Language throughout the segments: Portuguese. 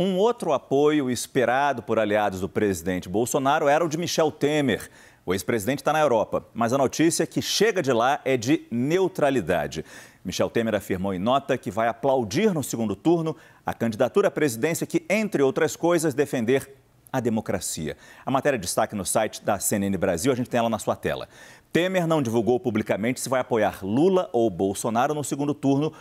Um outro apoio esperado por aliados do presidente Bolsonaro era o de Michel Temer. O ex-presidente está na Europa, mas a notícia que chega de lá é de neutralidade. Michel Temer afirmou em nota que vai aplaudir no segundo turno a candidatura à presidência que, entre outras coisas, defender a democracia. A matéria destaque no site da CNN Brasil, a gente tem ela na sua tela. Temer não divulgou publicamente se vai apoiar Lula ou Bolsonaro no segundo turno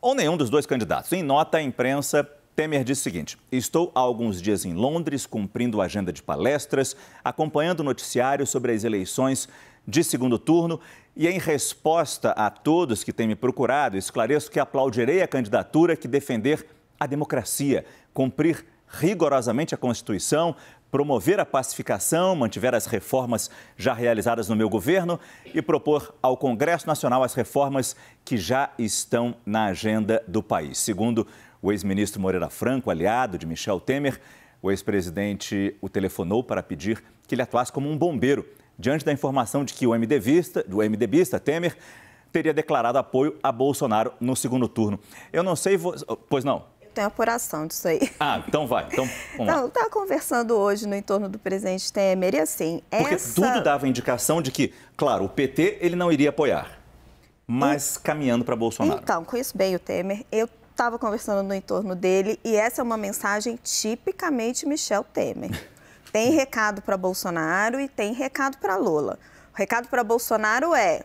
ou nenhum dos dois candidatos. Em nota, a imprensa Temer disse o seguinte: Estou há alguns dias em Londres cumprindo a agenda de palestras, acompanhando o noticiário sobre as eleições de segundo turno e, em resposta a todos que têm me procurado, esclareço que aplaudirei a candidatura que defender a democracia, cumprir rigorosamente a Constituição, promover a pacificação, mantiver as reformas já realizadas no meu governo e propor ao Congresso Nacional as reformas que já estão na agenda do país. Segundo o ex-ministro Moreira Franco, aliado de Michel Temer, o ex-presidente o telefonou para pedir que ele atuasse como um bombeiro, diante da informação de que o MDBista, do MDBista Temer teria declarado apoio a Bolsonaro no segundo turno. Eu não sei, vo... pois não? Eu tenho apuração disso aí. Ah, então vai. Então, não, tá conversando hoje no entorno do presidente Temer e assim, Porque essa... tudo dava indicação de que, claro, o PT ele não iria apoiar, mas e... caminhando para Bolsonaro. Então, conheço bem o Temer. Eu estava conversando no entorno dele e essa é uma mensagem tipicamente Michel Temer. Tem recado para Bolsonaro e tem recado para Lula. O recado para Bolsonaro é: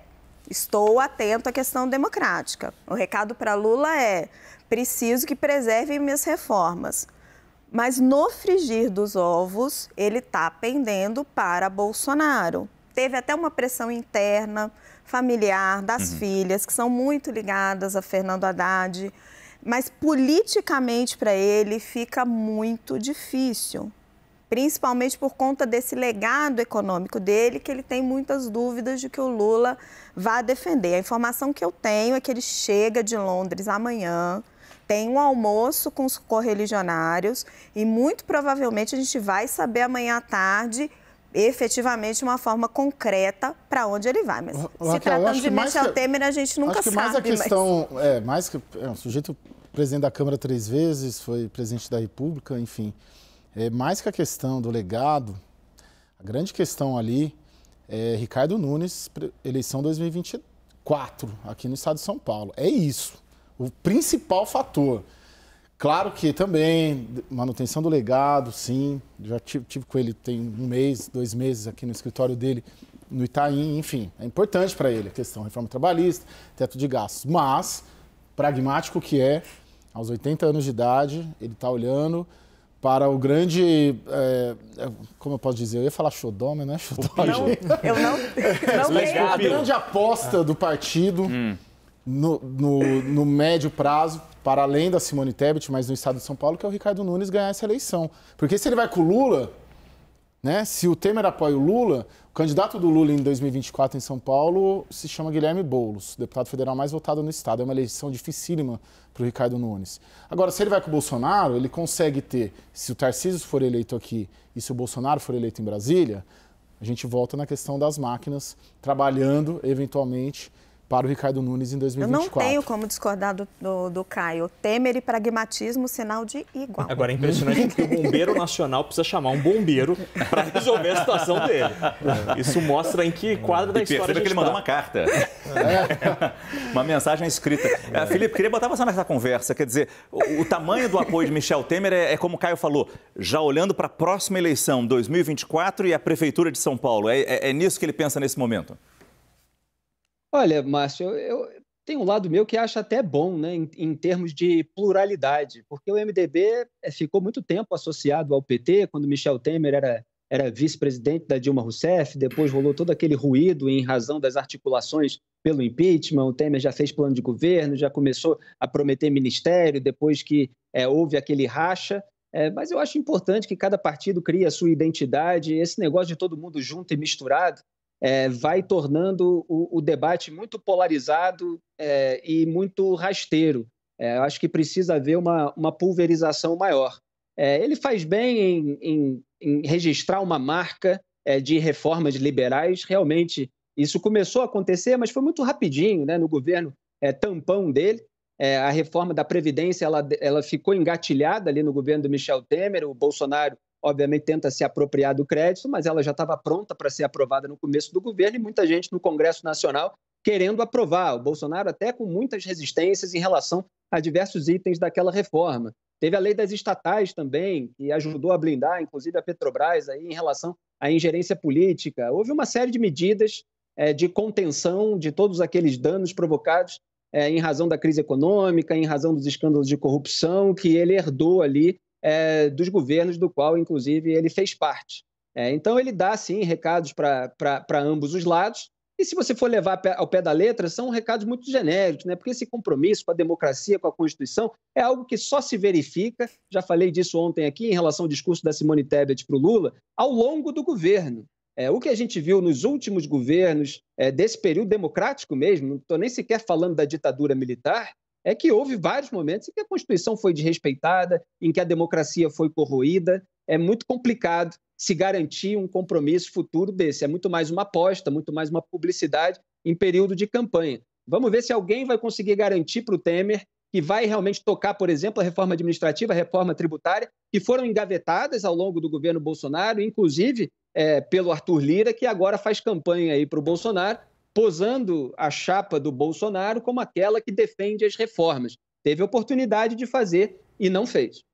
estou atento à questão democrática. O recado para Lula é: preciso que preservem minhas reformas. Mas no frigir dos ovos, ele está pendendo para Bolsonaro. Teve até uma pressão interna, familiar, das uhum. filhas, que são muito ligadas a Fernando Haddad. Mas politicamente para ele fica muito difícil, principalmente por conta desse legado econômico dele, que ele tem muitas dúvidas de que o Lula vá defender. A informação que eu tenho é que ele chega de Londres amanhã, tem um almoço com os correligionários e muito provavelmente a gente vai saber amanhã à tarde efetivamente uma forma concreta para onde ele vai. Mas se tratando de Michel que, Temer, a gente nunca acho que sabe. Mais a questão, mas... é, mais que é um sujeito presidente da Câmara três vezes, foi presidente da República, enfim. É, mais que a questão do legado, a grande questão ali é Ricardo Nunes, eleição 2024, aqui no estado de São Paulo. É isso. O principal fator. Claro que também, manutenção do legado, sim. Já tive, tive, com ele tem um mês, dois meses aqui no escritório dele, no Itaim, enfim. É importante para ele a questão reforma trabalhista, teto de gastos. Mas, pragmático que é, aos 80 anos de idade, ele está olhando para o grande. É, como eu posso dizer? Eu ia falar xodó, mas não é xodó. Não, eu não. não é, a grande aposta do partido. Hum no, no, no, médio prazo, para além da Simone Tebet, mas no estado de São Paulo, que é o Ricardo Nunes ganhar essa eleição. Porque se ele vai com o Lula, né? Se o Temer apoia o Lula, o candidato do Lula em 2024 em São Paulo se chama Guilherme Boulos, deputado federal mais votado no estado. É uma eleição dificílima para o Ricardo Nunes. Agora, se ele vai com o Bolsonaro, ele consegue ter, se o Tarcísio for eleito aqui e se o Bolsonaro for eleito em Brasília, a gente volta na questão das máquinas trabalhando eventualmente para o Ricardo Nunes em 2024. Eu não tenho como discordar do, do, do Caio. Temer e pragmatismo, sinal de igual. Agora é impressionante que o Bombeiro Nacional precisa chamar um bombeiro para resolver a situação dele. Isso mostra em que quadro da e história. Perceba que ele tá. mandou uma carta. uma mensagem escrita. É. Felipe, queria botar você nessa conversa. Quer dizer, o, o tamanho do apoio de Michel Temer é, é como o Caio falou, já olhando para a próxima eleição, 2024, e a Prefeitura de São Paulo. É, é, é nisso que ele pensa nesse momento. Olha, Márcio, eu, eu tem um lado meu que acha até bom, né, em, em, termos de pluralidade, porque o MDB eh, ficou muito tempo associado ao PT, quando Michel Temer era, era vice-presidente da Dilma Rousseff, depois rolou todo aquele ruído em razão das articulações pelo impeachment, o Temer já fez plano de governo, já começou a prometer ministério, depois que é, houve aquele racha, é, mas eu acho importante que cada partido crie a sua identidade, esse negócio de todo mundo junto e misturado, é, vai tornando o, o, debate muito polarizado é, e muito rasteiro. É, acho que precisa haver uma, uma pulverização maior. É, ele faz bem em, em, em registrar uma marca é, de reformas liberais. Realmente, isso começou a acontecer, mas foi muito rapidinho né, no governo é, tampão dele. a reforma da Previdência ela, ela ficou engatilhada ali no governo do Michel Temer, o Bolsonaro obviamente tenta se apropriar do crédito, mas ela já estava pronta para ser aprovada no começo do governo e muita gente no Congresso Nacional querendo aprovar. O Bolsonaro até com muitas resistências em relação a diversos itens daquela reforma. Teve a lei das estatais também, que ajudou a blindar, inclusive, a Petrobras aí, em relação à ingerência política. Houve uma série de medidas é, de contenção de todos aqueles danos provocados é, em razão da crise econômica, em razão dos escândalos de corrupção que ele herdou ali é, dos governos do qual, inclusive, ele fez parte. É, então, ele dá, sim, recados para ambos os lados. E se você for levar ao pé da letra, são recados muito genéricos, né? porque esse compromisso com a democracia, com a Constituição, é algo que só se verifica, já falei disso ontem aqui, em relação ao discurso da Simone Tebet para o Lula, ao longo do governo. É, o que a gente viu nos últimos governos é, desse período democrático mesmo, não estou nem sequer falando da ditadura militar, é que houve vários momentos em que a Constituição foi desrespeitada, em que a democracia foi corroída. É muito complicado se garantir um compromisso futuro desse. É muito mais uma aposta, muito mais uma publicidade em período de campanha. Vamos ver se alguém vai conseguir garantir para o Temer que vai realmente tocar, por exemplo, a reforma administrativa, a reforma tributária, que foram engavetadas ao longo do governo Bolsonaro, inclusive é, pelo Arthur Lira, que agora faz campanha aí para o Bolsonaro, posando a chapa do Bolsonaro como aquela que defende as reformas. Teve oportunidade de fazer e não fez.